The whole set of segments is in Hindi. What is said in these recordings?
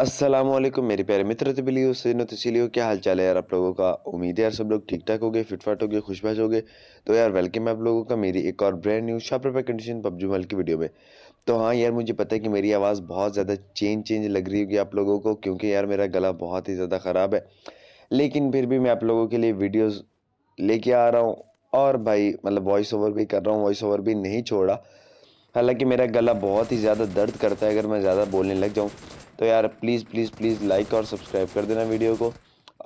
असलम मेरे प्यारे मित्र तबिलियो से हो क्या हाल चाल है यार आप लोगों का उम्मीद है यार सब लोग ठीक ठाक हो गए फिटफाट हो गए खुशबाश हो गए तो यार वेलकम है आप लोगों का मेरी एक और ब्रांड न्यू शॉपर पर कंडीशन पबजी मल की वीडियो में तो हाँ यार मुझे पता है कि मेरी आवाज़ बहुत ज़्यादा चेंज चेंज लग रही होगी आप लोगों को क्योंकि यार मेरा गला बहुत ही ज़्यादा ख़राब है लेकिन फिर भी मैं आप लोगों के लिए वीडियोज़ लेके आ रहा हूँ और भाई मतलब वॉइस ओवर भी कर रहा हूँ वॉइस ओवर भी नहीं छोड़ा हालांकि मेरा गला बहुत ही ज़्यादा दर्द करता है अगर मैं ज़्यादा बोलने लग जाऊँ तो यार प्लीज़ प्लीज़ प्लीज़ लाइक और सब्सक्राइब कर देना वीडियो को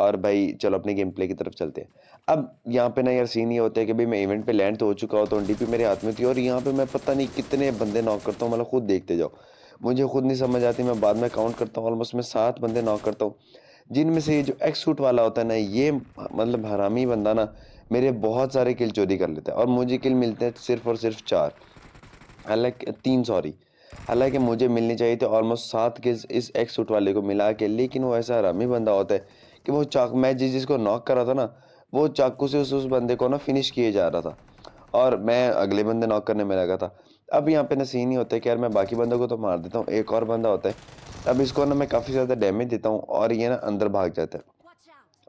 और भाई चलो अपने गेम प्ले की तरफ चलते हैं अब यहाँ पे ना यार सीन ये होता है कि भाई मैं इवेंट पे लैंड तो हो चुका हूँ तो डी मेरे हाथ में थी और यहाँ पे मैं पता नहीं कितने बंदे नॉक करता हूँ मतलब खुद देखते जाओ मुझे खुद नहीं समझ आती मैं बाद में काउंट करता हूँ ऑलमोस्ट मैं सात बंदे नॉक करता हूँ जिनमें से ये जो एक्स सूट वाला होता है ना ये मतलब हरामी बंदा ना मेरे बहुत सारे किल चोरी कर लेता है और मुझे किल मिलते हैं सिर्फ और सिर्फ चार हालांकि तीन सॉरी हालांकि मुझे मिलनी चाहिए थी ऑलमोस्ट सात किस इस एक्स सूट वाले को मिला के लेकिन वो ऐसा रमी बंदा होता है कि वो चाक मैं जिस जिसको नॉक कर रहा था ना वो चाकू से उस उस बंदे को ना फिनिश किए जा रहा था और मैं अगले बंदे नॉक करने में लगा था अब यहाँ पे ना सीन ही होता है कि यार मैं बाकी बंदों को तो मार देता हूँ एक और बंदा होता है अब इसको ना मैं काफ़ी ज़्यादा डैमेज देता हूँ और ये ना अंदर भाग जाता है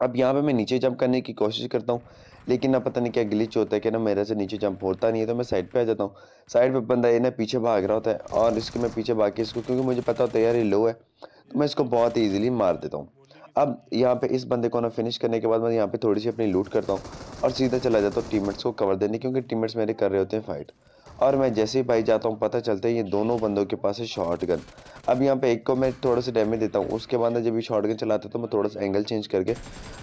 अब यहाँ पे मैं नीचे जंप करने की कोशिश करता हूँ लेकिन ना पता नहीं क्या ग्लिच होता है कि ना मेरे से नीचे जंप होता नहीं है तो मैं साइड पे आ जाता हूँ साइड पे बंदा ये ना पीछे भाग रहा होता है और इसके मैं पीछे भाग के इसको क्योंकि मुझे पता होता है यार ये लो है तो मैं इसको बहुत ईजिली मार देता हूँ अब यहाँ पर इस बंदे को ना फिनिश करने के बाद मैं यहाँ पे थोड़ी सी अपनी लूट करता हूँ और सीधा चला जाता हूँ टीम को कवर देने क्योंकि टीम मेरे कर रहे होते हैं फाइट और मैं जैसे ही भाई जाता हूँ पता चलता है ये दोनों बंदों के पास है शॉर्ट गन अब यहाँ पे एक को मैं थोड़ा सा डैमेज देता हूँ उसके बाद जब ये शॉर्ट गन चलाते तो मैं थोड़ा सा एंगल चेंज करके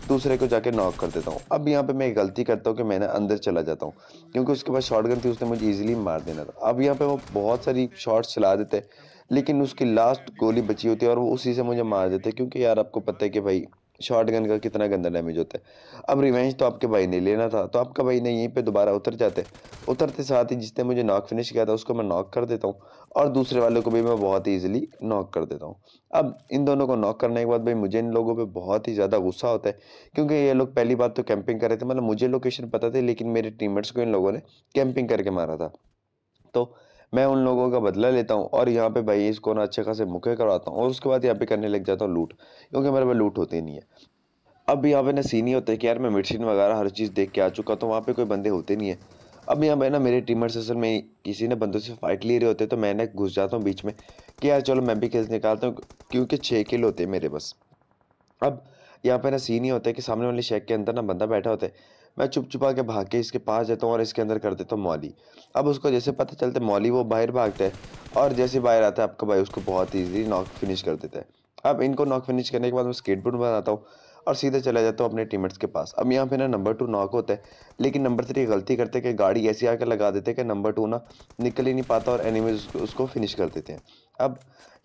दूसरे को जाके नॉक कर देता हूँ अब यहाँ पे मैं गलती करता हूँ कि मैंने अंदर चला जाता हूँ क्योंकि उसके पास शॉर्ट गन थी उसने मुझे ईजिली मार देना था अब यहाँ पर वो बहुत सारी शॉट्स चला देते लेकिन उसकी लास्ट गोली बची होती है और वो उसी से मुझे मार देते क्योंकि यार आपको पता है कि भाई शॉर्ट गन का कितना गंदा डैमेज होता है अब रिवेंज तो आपके भाई ने लेना था तो आपका भाई ने यहीं पे दोबारा उतर जाते उतरते साथ ही जिसने मुझे नॉक फिनिश किया था उसको मैं नॉक कर देता हूँ और दूसरे वालों को भी मैं बहुत ही ईजिली नॉक कर देता हूँ अब इन दोनों को नॉक करने के बाद भाई मुझे इन लोगों पर बहुत ही ज़्यादा गुस्सा होता है क्योंकि ये लोग पहली बात तो कैंपिंग कर रहे थे मतलब मुझे लोकेशन पता थी लेकिन मेरे टीम को इन लोगों ने कैंपिंग करके मारा था तो मैं उन लोगों का बदला लेता हूँ और यहाँ पे भाई इसको ना अच्छे खासे मुके करवाता हूँ और उसके बाद यहाँ पे करने लग जाता हूँ लूट क्योंकि मेरे पास लूट होती नहीं है अब यहाँ पे ना सीन ही होता है कि यार मैं मेडिसिन वगैरह हर चीज़ देख के आ चुका तो वहाँ पे कोई बंदे होते नहीं है अब यहाँ पे ना मेरे टीमर सेशन में किसी ने बंदों से फाइट ले रहे होते तो मैं ना घुस जाता हूँ बीच में कि यार चलो मैं भी खेल निकालता हूँ क्योंकि छः किल होते हैं मेरे बस अब यहाँ पे ना सीन ही होता है कि सामने वाले शेक के अंदर ना बंदा बैठा होता है मैं चुप छुपा के भाग के इसके पास जाता हूँ और इसके अंदर कर देता हूँ मौली अब उसको जैसे पता चलता है मौली वो बाहर भागता है और जैसे बाहर आता है आपका भाई उसको बहुत ईजिली नॉक फिनिश कर देता है अब इनको नॉक फिनिश करने के बाद मैं स्केटबोर्ड बनाता हूँ और सीधे चला जाता हूँ अपने टीमेट्स के पास अब यहाँ पे ना नंबर टू नॉक होता है लेकिन नंबर थ्री गलती करते कि गाड़ी ऐसी आकर लगा देते कि नंबर टू ना निकल ही नहीं पाता और एनिमीज उसको फिनिश कर देते हैं अब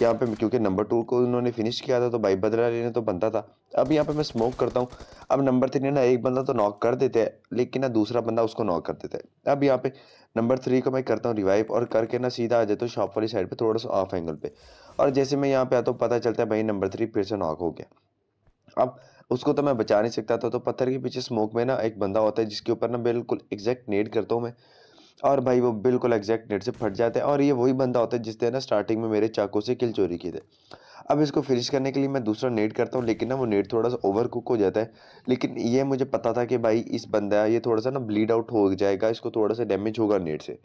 यहाँ पे क्योंकि नंबर टू को उन्होंने फिनिश किया था तो भाई बदला लेने तो बनता था अब यहाँ पे मैं स्मोक करता हूँ अब नंबर थ्री ना एक बंदा तो नॉक कर देते हैं लेकिन ना दूसरा बंदा उसको नॉक कर देता है अब यहाँ पे नंबर थ्री को मैं करता हूँ रिवाइव और करके ना सीधा आ जाता हूँ शॉप वाली साइड पर थोड़ा सा ऑफ एंगल पर और जैसे मैं यहाँ पे आता हूँ पता चलता है भाई नंबर थ्री फिर से नॉक हो गया अब उसको तो मैं बचा नहीं सकता था तो पत्थर के पीछे स्मोक में ना एक बंदा होता है जिसके ऊपर ना बिल्कुल एग्जैक्ट नेट करता हूँ मैं और भाई वो बिल्कुल एग्जैक्ट नेट से फट जाते हैं और ये वही बंदा होता है जिसने ना स्टार्टिंग में मेरे चाकू से किल चोरी की थे अब इसको फिनिश करने के लिए मैं दूसरा नेट करता हूँ लेकिन ना वो नेट थोड़ा सा ओवर कुक हो जाता है लेकिन ये मुझे पता था कि भाई इस बंदा ये थोड़ा सा ना ब्लीड आउट हो जाएगा इसको थोड़ा सा डैमेज होगा नेट से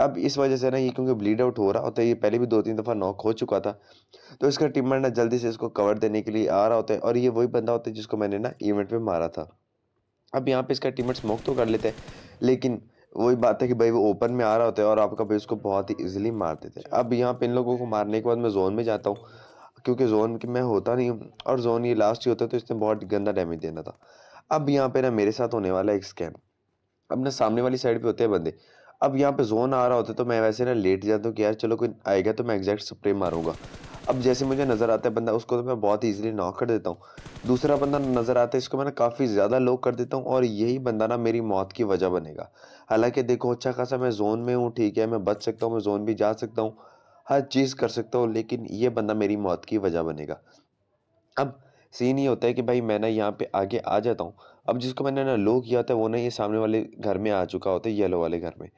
अब इस वजह से ना ये क्योंकि ब्लीड आउट हो रहा होता है ये पहले भी दो तीन दफ़ा नॉक हो चुका था तो इसका टीमर ना जल्दी से इसको कवर देने के लिए आ रहा होता है और ये वही बंदा होता है जिसको मैंने ना इवेंट पर मारा था अब यहाँ पर इसका टीमर स्मोक तो कर लेते हैं लेकिन वही बात है कि भाई वो ओपन में आ रहा होता है और आपका भाई उसको बहुत ही इजीली मार देते हैं अब यहाँ पे इन लोगों को मारने के बाद मैं जोन में जाता हूँ क्योंकि जोन की मैं होता नहीं और जोन ये लास्ट ही होता है तो इसने बहुत गंदा डैमेज देना था अब यहाँ पे ना मेरे साथ होने वाला एक स्कैम अब ना सामने वाली साइड पे होते हैं बंदे अब यहाँ पे जोन आ रहा होता है तो मैं वैसे ना लेट जाता हूँ कि यार चलो कोई आएगा तो मैं एग्जैक्ट स्प्रे मारूंगा अब जैसे मुझे नज़र आता है बंदा उसको तो मैं बहुत ईजिली नॉक कर देता हूँ दूसरा बंदा नज़र आता है इसको मैं काफ़ी ज़्यादा लो कर देता हूँ और यही बंदा ना मेरी मौत की वजह बनेगा हालांकि देखो अच्छा खासा मैं जोन में हूँ ठीक है मैं बच सकता हूँ मैं जोन भी जा सकता हूँ हर चीज़ कर सकता हूँ लेकिन ये बंदा मेरी मौत की वजह बनेगा अब सीन ये होता है कि भाई मैं ना यहाँ पे आगे आ जाता हूँ अब जिसको मैंने ना लो किया होता है वो ना ये सामने वाले घर में आ चुका होता है येलो वाले घर में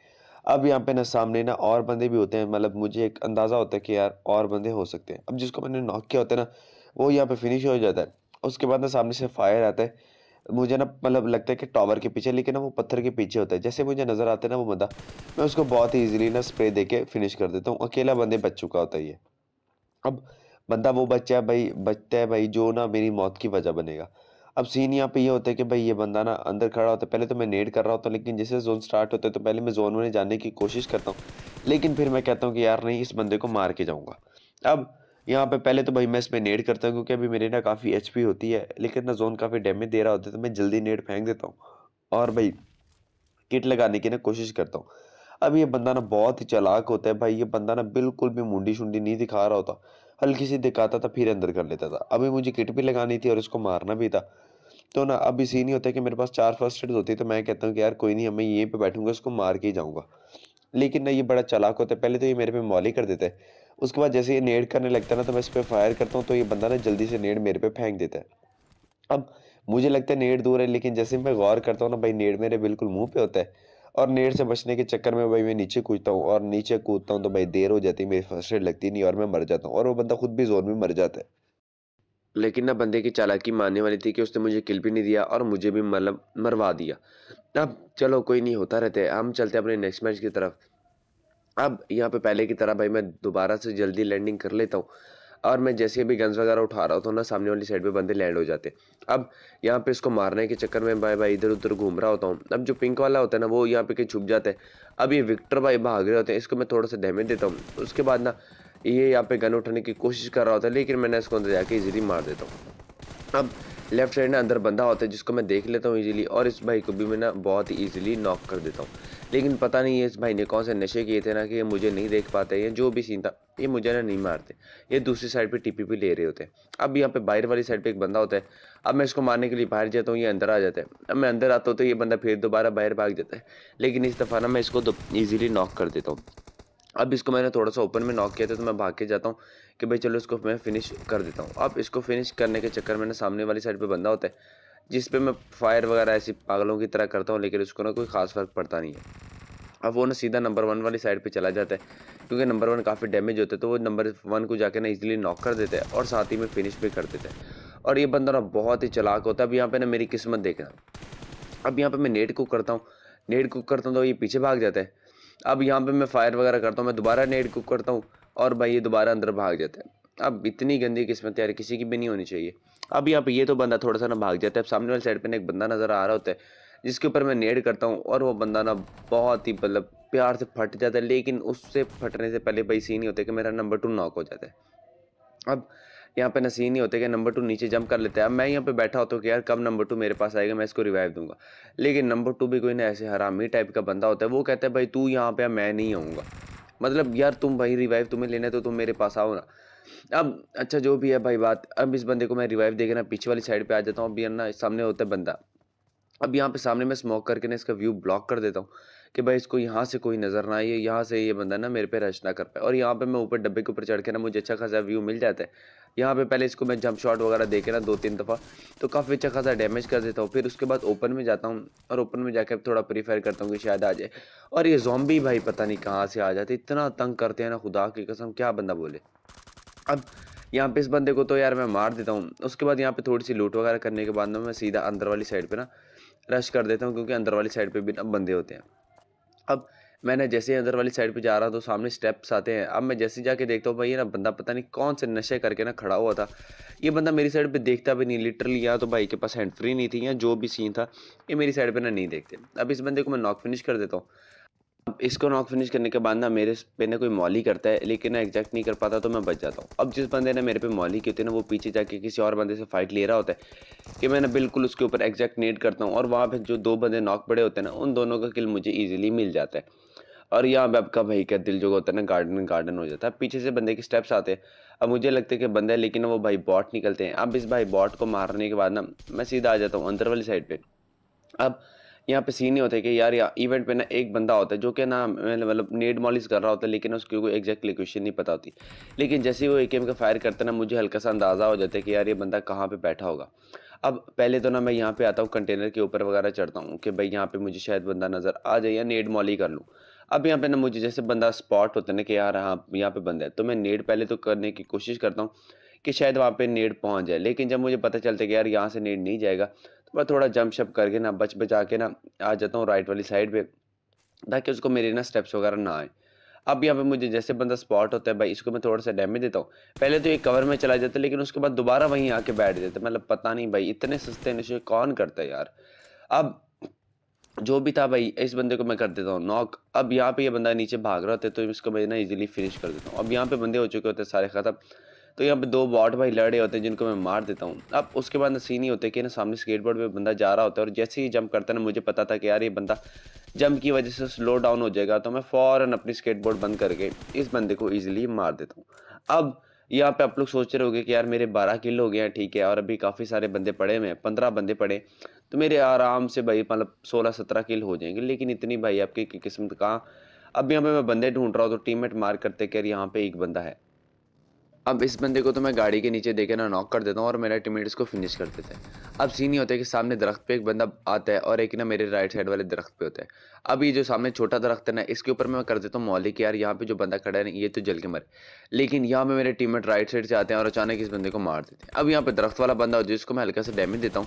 अब यहाँ पे ना सामने ना और बंदे भी होते हैं मतलब मुझे एक अंदाज़ा होता है कि यार और बंदे हो सकते हैं अब जिसको मैंने नॉक किया होता है ना वो यहाँ पे फिनिश हो जाता है उसके बाद ना सामने से फायर आता है मुझे ना मतलब लगता है कि टॉवर के पीछे लेकिन ना वो पत्थर के पीछे होता है जैसे मुझे नज़र आता है ना वो बंदा मैं उसको बहुत ही ईजिली ना स्प्रे दे के फिनिश कर देता हूँ अकेला बंदे बच चुका होता है ये अब बंदा वो बच्चा है भाई बचता है भाई जो ना मेरी मौत की वजह बनेगा अब सीन यहाँ पे ये होता है कि भाई ये बंदा ना अंदर खड़ा होता है पहले तो मैं नेड कर रहा होता हूँ लेकिन जैसे जोन स्टार्ट होता है तो पहले मैं जोन में जाने की कोशिश करता हूँ लेकिन फिर मैं कहता हूँ कि यार नहीं इस बंदे को मार के जाऊँगा अब यहाँ पे पहले तो भाई मैं इसमें नेट करता हूँ क्योंकि अभी मेरे ना काफ़ी एच होती है लेकिन ना जोन काफ़ी डैमेज दे रहा होता है तो मैं जल्दी नेट फेंक देता हूँ और भाई किट लगाने की ना कोशिश करता हूँ अब ये बंदा ना बहुत ही चालाक होता है भाई ये बंदा ना बिल्कुल भी मुंडी शुंडी नहीं दिखा रहा होता हल्की सी दिखाता था फिर अंदर कर लेता था अभी मुझे किट भी लगानी थी और इसको मारना भी था तो ना अब सीन ही होता है कि मेरे पास चार फर्स्ट एड होती है तो मैं कहता हूँ कि यार कोई नहीं हमें यहीं पे बैठूंगा इसको मार के ही जाऊँगा लेकिन ना ये बड़ा चालाक होता है पहले तो ये मेरे पे मौली कर देते है उसके बाद जैसे ये नेड करने लगता है ना तो मैं इस पर फायर करता हूँ तो ये बंदा ना जल्दी से नेड मेरे पे फेंक देता है अब मुझे लगता है नेड दूर है लेकिन जैसे मैं गौर करता हूँ ना भाई नेड मेरे बिल्कुल मुँह पे होता है और नेड़ से बचने के चक्कर में भाई मैं नीचे कूदता हूँ और नीचे कूदता हूँ तो भाई देर हो जाती है मेरी फर्स्ट एड लगती नहीं और मैं मर जाता हूँ और वो बंदा खुद भी जोर में मर जाता है लेकिन ना बंदे की चालाकी मानने वाली थी कि उसने मुझे किल भी नहीं दिया और मुझे भी मतलब मरवा दिया अब चलो कोई नहीं होता रहते हम चलते हैं अपने नेक्स्ट मैच की तरफ अब यहाँ पे पहले की तरह भाई मैं दोबारा से जल्दी लैंडिंग कर लेता हूँ और मैं जैसे भी गन्स वगैरह उठा रहा होता हूँ ना सामने वाली साइड पे बंदे लैंड हो जाते अब यहाँ पे इसको मारने के चक्कर में भाई भाई इधर उधर घूम रहा होता हूँ अब जो पिंक वाला होता है ना वो यहाँ पे कहीं छुप जाता है अब ये विक्टर भाई भाग रहे होते हैं इसको मैं थोड़ा सा डैमेज देता हूँ उसके बाद ना ये यहाँ पे गन उठाने की कोशिश कर रहा होता है लेकिन मैंने इसको अंदर जाके इजीली मार देता हूँ अब लेफ्ट साइड ना अंदर बंदा होता है जिसको मैं देख लेता हूँ इजीली और इस भाई को भी मैं ना बहुत ही ईजिली नॉक कर देता हूँ लेकिन पता नहीं है इस भाई ने कौन से नशे किए थे ना कि ये मुझे नहीं देख पाते या जो भी सीन था ये मुझे ना नहीं मारते ये दूसरी साइड पे टीपी भी ले रहे होते हैं अब यहाँ पे बाहर वाली साइड पे एक बंदा होता है अब मैं इसको मारने के लिए बाहर जाता हूँ ये अंदर आ जाता है अब मैं अंदर आता हूँ तो ये बंदा फिर दोबारा बाहर भाग जाता है लेकिन इस दफ़ा ना मैं इसको ईजिली नॉक कर देता हूँ अब इसको मैंने थोड़ा सा ओपन में नॉक किया था तो मैं भाग के जाता हूँ कि भाई चलो इसको मैं फिनिश कर देता हूँ अब इसको फिनिश करने के चक्कर में ना सामने वाली साइड पे बंदा होता है जिस पे मैं फायर वगैरह ऐसी पागलों की तरह करता हूँ लेकिन उसको ना कोई ख़ास फ़र्क पड़ता नहीं है अब वो ना सीधा नंबर वन वाली साइड पे चला जाता है क्योंकि नंबर वन काफ़ी डैमेज होता है तो वो नंबर वन को जाके ना इजीली नॉक कर देता है और साथ ही में फिनिश भी कर देता है और ये बंदा ना बहुत ही चलाक होता है अब यहाँ पे ना मेरी किस्मत देखना अब यहाँ पे मैं नेट कुक करता हूँ नेट कुक करता हूँ तो ये पीछे भाग जाता है अब यहाँ पे मैं फायर वगैरह करता हूँ मैं दोबारा नेट कुक करता हूँ और भाई ये दोबारा अंदर भाग जाते हैं अब इतनी गंदी किस्मत यार किसी की भी नहीं होनी चाहिए अब यहाँ पे ये तो बंदा थोड़ा सा ना भाग जाता है अब सामने वाली साइड पर एक बंदा नज़र आ रहा होता है जिसके ऊपर मैं नेड करता हूँ और वो बंदा ना बहुत ही मतलब प्यार से फट जाता है लेकिन उससे फटने से पहले भाई सीन ही होता है कि मेरा नंबर टू नॉक हो जाता है अब यहाँ पे नसीन नहीं होते कि नंबर टू नीचे जंप कर लेते हैं अब मैं यहाँ पे बैठा होता हूँ कि यार कब नंबर टू मेरे पास आएगा मैं इसको रिवाइव दूंगा लेकिन नंबर टू भी कोई ना ऐसे हरामी टाइप का बंदा होता है वो कहता है भाई तू यहाँ पे मैं नहीं आऊँगा मतलब यार तुम भाई रिवाइव तुम्हें लेना है तो तुम मेरे पास आओ ना अब अच्छा जो भी है भाई बात अब इस बंदे को मैं रिवाइव देकर ना पीछे वाली साइड पर आ जाता हूँ अभी ना सामने होता है बंदा अब यहाँ पे सामने मैं स्मोक करके ना इसका व्यू ब्लॉक कर देता हूँ कि भाई इसको यहाँ से कोई नज़र ना आए यहाँ से ये बंदा ना मेरे पे रश ना कर पाए और यहाँ पे मैं ऊपर डब्बे के ऊपर चढ़ के ना मुझे अच्छा खासा व्यू मिल जाता है यहाँ पे पहले इसको मैं जंप शॉट वगैरह देखे ना दो तीन दफ़ा तो काफ़ी अच्छा खासा डैमेज कर देता हूँ फिर उसके बाद ओपन में जाता हूँ और ओपन में जाकर थोड़ा प्रीफायर करता हूँ कि शायद आ जाए और ये जॉम्बी भाई पता नहीं कहाँ से आ जाते इतना तंग करते हैं ना खुदा की कसम क्या बंदा बोले अब यहाँ पे इस बंदे को तो यार मैं मार देता हूँ उसके बाद यहाँ पे थोड़ी सी लूट वगैरह करने के बाद ना मैं सीधा अंदर वाली साइड पे ना रश कर देता हूँ क्योंकि अंदर वाली साइड पे भी ना बंदे होते हैं अब मैंने जैसे ही अंदर वाली साइड पे जा रहा तो सामने स्टेप्स आते हैं अब मैं जैसे जाके देखता हूँ भाई ये ना बंदा पता नहीं कौन से नशे करके ना खड़ा हुआ था ये बंदा मेरी साइड पे देखता भी नहीं लिटरली या तो भाई के पास हैंड फ्री नहीं थी या जो भी सीन था ये मेरी साइड पर ना नहीं देखते अब इस बंदे को मैं नॉक फिनिश कर देता हूँ अब इसको नॉक फिनिश करने के बाद ना मेरे पे ना कोई मॉली करता है लेकिन ना एग्जैक्ट नहीं कर पाता तो मैं बच जाता हूँ अब जिस बंदे ने मेरे पे मॉली की होती है ना वो पीछे जाके किसी और बंदे से फाइट ले रहा होता है कि मैं ना बिल्कुल उसके ऊपर एग्जैक्ट नेट करता हूँ और वहाँ पर जो दो बंदे नॉक पड़े होते हैं ना उन दोनों का किल मुझे ईजिली मिल जाता है और यहाँ पर आपका भाई का दिल जो होता है ना गार्डन गार्डन हो जाता है पीछे से बंदे के स्टेप्स आते हैं अब मुझे लगता है कि बंदा है लेकिन वो भाई बॉट निकलते हैं अब इस भाई बॉट को मारने के बाद ना मैं सीधा आ जाता हूँ अंदर वाली साइड पर अब यहाँ पे सीन ही होता है कि यार या, इवेंट पे ना एक बंदा होता है जो कि ना मतलब नेट मतलब, मॉलिस कर रहा होता है लेकिन उसकी कोई एग्जैक्ट लोकेशन नहीं पता होती लेकिन जैसे वो ए का फायर करता ना मुझे हल्का सा अंदाज़ा हो जाता है कि यार ये बंदा कहाँ पर बैठा होगा अब पहले तो ना मैं यहाँ पे आता हूँ कंटेनर के ऊपर वगैरह चढ़ता हूँ कि भाई यहाँ पे मुझे शायद बंदा नज़र आ जाए या नेट मॉली कर लूँ अब यहाँ पे ना मुझे जैसे बंदा स्पॉट होता है ना कि यार हाँ यहाँ पे बंदा है तो मैं नेट पहले तो करने की कोशिश करता हूँ कि शायद वहाँ पे नेट पहुँच जाए लेकिन जब मुझे पता चलता है कि यार यहाँ से नेट नहीं जाएगा मैं थोड़ा जंप शप करके ना बच बचा के ना आ जाता हूँ राइट वाली साइड पे ताकि उसको मेरे ना स्टेप्स वगैरह ना आए अब यहाँ पे मुझे जैसे बंदा स्पॉट होता है भाई इसको मैं थोड़ा सा डैमेज देता हूँ पहले तो ये कवर में चला जाता है लेकिन उसके बाद दोबारा वहीं आके बैठ जाता है मतलब पता नहीं भाई इतने सस्ते नशे कौन करता है यार अब जो भी था भाई इस बंदे को मैं कर देता हूँ नॉक अब यहाँ पे ये यह बंदा नीचे भाग रहा होता है तो इसको मैं ना इजीली फिनिश कर देता हूँ अब यहाँ पे बंदे हो चुके होते हैं सारे ख़त्म तो यहाँ पे दो बॉट भाई लड़े होते हैं जिनको मैं मार देता हूँ अब उसके बाद ना सीन ही होते हैं कि ना सामने स्केट बोर्ड पर बंदा जा रहा होता है और जैसे ही जंप करता है ना मुझे पता था कि यार ये बंदा जंप की वजह से स्लो डाउन हो जाएगा तो मैं फ़ौरन अपनी स्केट बोर्ड बंद करके इस बंदे को ईजिली मार देता हूँ अब यहाँ पे आप लोग सोच रहे होगे कि यार मेरे बारह किल हो गए हैं ठीक है और अभी काफ़ी सारे बंदे पड़े हुए हैं पंद्रह बंदे पड़े तो मेरे आराम से भाई मतलब सोलह सत्रह किल हो जाएंगे लेकिन इतनी भाई आपकी किस्मत कहाँ अब यहाँ पे मैं बंदे ढूंढ रहा हूँ तो टीममेट मार करते कि यार यहाँ पे एक बंदा है अब इस बंदे को तो मैं गाड़ी के नीचे देखे ना नॉक कर देता हूँ और मेरे टीमेट को फिनिश कर देते हैं अब सीन ही होता है कि सामने दरख्त पे एक बंदा आता है और एक ना मेरे राइट साइड वाले दरख्त पे होता है अब ये जो सामने छोटा दरख्त है ना इसके ऊपर मैं कर देता हूँ मौली यार यहाँ पे जो बंदा खड़ा है ना ये तो जल के मरे लेकिन यहाँ पर मेरे टीमेट राइट साइड से आते हैं और अचानक इस बंदे को मार देते हैं अब यहाँ पर दरख्त वाला बंदा हो जिसको मैं हल्का सा डैमेज देता हूँ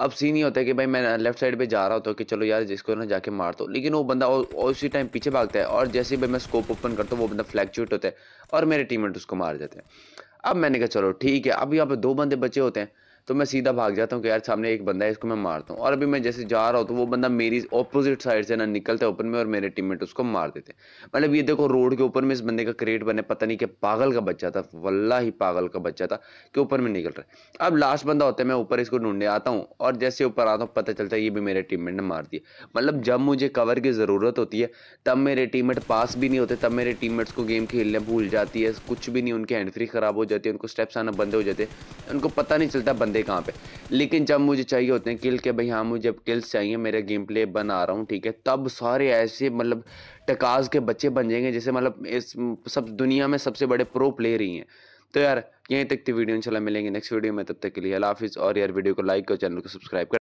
अब सीन ही होता है कि भाई मैं लेफ्ट साइड पे जा रहा होता हूँ कि चलो यार जिसको ना जाके मार दो लेकिन वो बंदा और, उसी टाइम पीछे भागता है और जैसे ही भाई मैं स्कोप ओपन करता हूँ वो बंदा फ्लैक्चुएट होता है और मेरे टीममेट उसको मार देते हैं अब मैंने कहा चलो ठीक है अब यहाँ पे दो बंदे बचे होते हैं तो मैं सीधा भाग जाता हूँ कि यार सामने एक बंदा है इसको मैं मारता हूँ और अभी मैं जैसे जा रहा हूँ तो वो बंदा मेरी ऑपोजिट साइड से ना निकलता है ओपन में और मेरे टीममेट उसको मार देते हैं मतलब ये देखो रोड के ऊपर में इस बंदे का क्रेट बने पता नहीं क्या पागल का बच्चा था वल्ला ही पागल का बच्चा था कि ऊपर में निकल रहा है अब लास्ट बंदा होता है मैं ऊपर इसको ढूंढने आता हूँ और जैसे ऊपर आता हूँ पता चलता है ये भी मेरे टीम ने मार दिया मतलब जब मुझे कवर की ज़रूरत होती है तब मेरे टीम पास भी नहीं होते तब मेरे टीम को गेम खेलने भूल जाती है कुछ भी नहीं उनकी एंट्री ख़राब हो जाती है उनको स्टेप्स आना बंद हो जाते हैं उनको पता नहीं चलता बंदे कहाँ पे लेकिन जब मुझे चाहिए होते हैं किल के भाई हाँ मुझे अब किल्स चाहिए मेरा गेम प्ले बना रहा हूँ ठीक है तब सारे ऐसे मतलब टकाज के बच्चे बन जाएंगे जैसे मतलब इस सब दुनिया में सबसे बड़े प्रो प्लेयर ही हैं तो यार यहीं तक थी वीडियो इंशाल्लाह मिलेंगे नेक्स्ट वीडियो में तब तक के लिए हाफिज़ और यार वीडियो को लाइक और चैनल को सब्सक्राइब कर